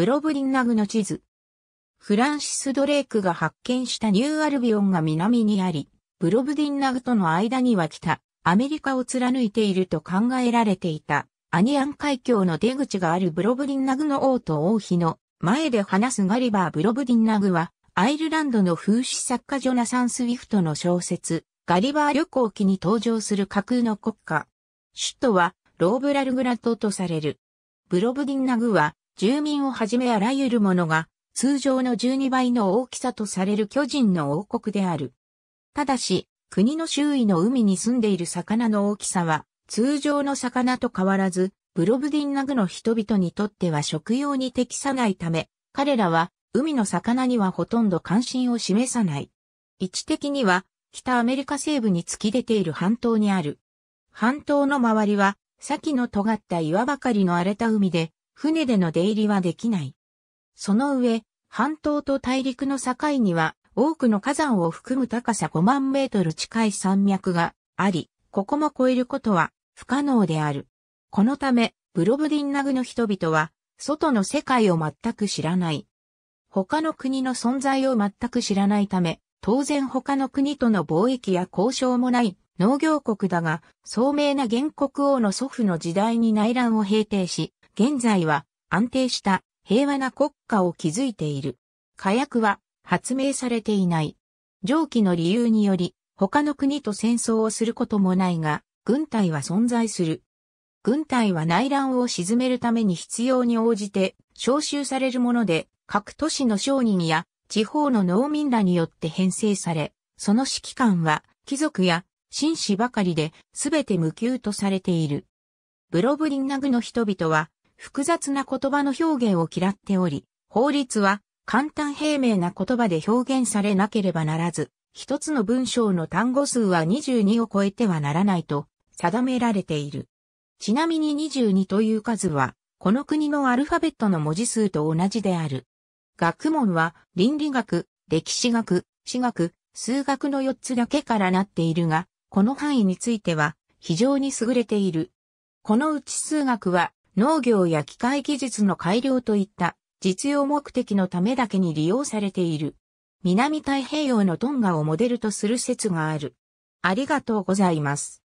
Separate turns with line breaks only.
ブロブリンナグの地図。フランシス・ドレイクが発見したニューアルビオンが南にあり、ブロブディンナグとの間には来た、アメリカを貫いていると考えられていた、アニアン海峡の出口があるブロブディンナグの王と王妃の前で話すガリバー・ブロブディンナグは、アイルランドの風刺作家ジョナサン・スウィフトの小説、ガリバー旅行記に登場する架空の国家。首都はローブラルグラトとされる。ブロブディンナグは住民をはじめあらゆるものが、通常の12倍の大きさとされる巨人の王国である。ただし、国の周囲の海に住んでいる魚の大きさは、通常の魚と変わらず、ブロブディンナグの人々にとっては食用に適さないため、彼らは海の魚にはほとんど関心を示さない。位置的には北アメリカ西部に突き出ている半島にある。半島の周りは先の尖った岩ばかりの荒れた海で、船での出入りはできない。その上、半島と大陸の境には多くの火山を含む高さ5万メートル近い山脈があり、ここも越えることは不可能である。このため、ブロブディンナグの人々は、外の世界を全く知らない。他の国の存在を全く知らないため、当然他の国との貿易や交渉もない農業国だが、聡明な原国王の祖父の時代に内乱を平定し、現在は安定した平和な国家を築いている。火薬は発明されていない。上記の理由により、他の国と戦争をすることもないが、軍隊は存在する。軍隊は内乱を鎮めるために必要に応じて召集されるもので、各都市の商人や地方の農民らによって編成され、その指揮官は貴族や紳士ばかりで、すべて無給とされている。ブロブリンナグの人々は、複雑な言葉の表現を嫌っており、法律は簡単平明な言葉で表現されなければならず、一つの文章の単語数は22を超えてはならないと定められている。ちなみに22という数は、この国のアルファベットの文字数と同じである。学問は倫理学、歴史学、史学、数学の4つだけからなっているが、この範囲については非常に優れている。このうち数学は農業や機械技術の改良といった実用目的のためだけに利用されている。南太平洋のトンガをモデルとする説がある。ありがとうございます。